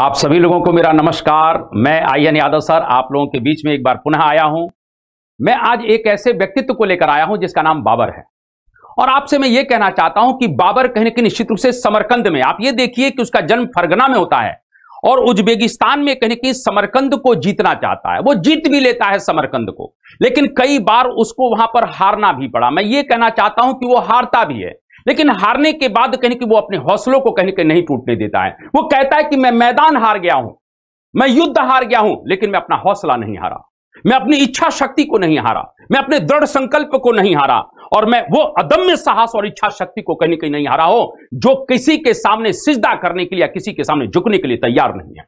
आप सभी लोगों को मेरा नमस्कार मैं आई एन यादव सर आप लोगों के बीच में एक बार पुनः आया हूं मैं आज एक ऐसे व्यक्तित्व को लेकर आया हूं जिसका नाम बाबर है और आपसे मैं ये कहना चाहता हूं कि बाबर कहने की निश्चित रूप से समरकंद में आप ये देखिए कि उसका जन्म फरगना में होता है और उज्बेगिस्तान में कहने की समरकंद को जीतना चाहता है वो जीत भी लेता है समरकंद को लेकिन कई बार उसको वहां पर हारना भी पड़ा मैं ये कहना चाहता हूं कि वो हारता भी है लेकिन हारने के बाद कहीं कि वो अपने हौसलों को कहीं के नहीं टूटने देता है वो कहता है कि मैं मैदान हार गया हूं मैं युद्ध हार गया हूं लेकिन मैं अपना हौसला नहीं हारा मैं अपनी इच्छा शक्ति को नहीं हारा मैं अपने दृढ़ संकल्प को नहीं हारा और मैं वो अदम्य साहस और इच्छा शक्ति को कहीं कहीं नहीं हारा हो जो किसी के सामने सिजदा करने के लिए या किसी के सामने झुकने के लिए तैयार नहीं है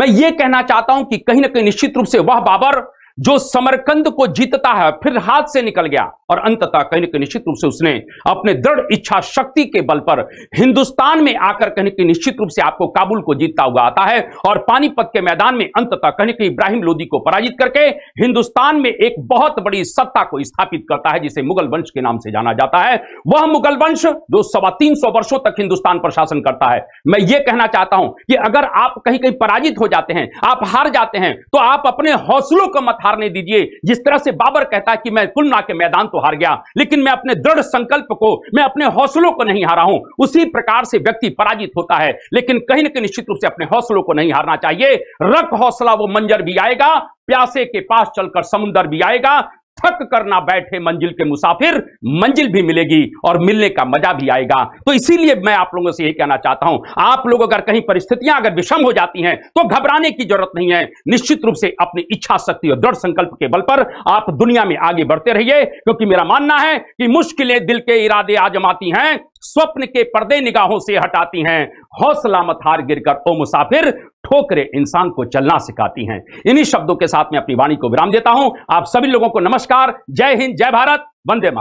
मैं ये कहना चाहता हूं कि कहीं ना कहीं निश्चित रूप से वह बाबर जो समरकंद को जीतता है फिर हाथ से निकल गया और अंततः ना कहीं निश्चित रूप से उसने अपने दृढ़ इच्छा शक्ति के बल पर हिंदुस्तान में आकर कहीं के निश्चित रूप से आपको काबुल को जीतता हुआ आता है और पानीपत के मैदान में अंततः कहीं के इब्राहिम लोदी को पराजित करके हिंदुस्तान में एक बहुत बड़ी सत्ता को स्थापित करता है जिसे मुगल वंश के नाम से जाना जाता है वह मुगल वंश जो सवा तीन सौ वर्षों तक हिंदुस्तान पर शासन करता है मैं ये कहना चाहता हूं कि अगर आप कहीं कहीं पराजित हो जाते हैं आप हार जाते हैं तो आप अपने हौसलों को मत हारने दीजिए जिस तरह से बाबर कहता है कि मैं कुलना के मैदान तो हार गया लेकिन मैं अपने दृढ़ संकल्प को मैं अपने हौसलों को नहीं हारा हूं उसी प्रकार से व्यक्ति पराजित होता है लेकिन कहीं ना कहीं निश्चित रूप से अपने हौसलों को नहीं हारना चाहिए रख हौसला वो मंजर भी आएगा प्यासे के पास चलकर समुंदर भी आएगा थक कर ना बैठे मंजिल के मुसाफिर मंजिल भी मिलेगी और मिलने का मजा भी आएगा तो इसीलिए मैं आप लोगों से यही कहना चाहता हूं आप लोग अगर कहीं परिस्थितियां अगर विषम हो जाती हैं तो घबराने की जरूरत नहीं है निश्चित रूप से अपनी इच्छा शक्ति और दृढ़ संकल्प के बल पर आप दुनिया में आगे बढ़ते रहिए क्योंकि मेरा मानना है कि मुश्किलें दिल के इरादे आजमाती हैं स्वप्न के पर्दे निगाहों से हटाती हैं हौसला मत हार गिरकर ओ मुसाफिर ठोकरें इंसान को चलना सिखाती हैं इन्हीं शब्दों के साथ मैं अपनी वाणी को विराम देता हूं आप सभी लोगों को नमस्कार जय हिंद जय भारत वंदे मा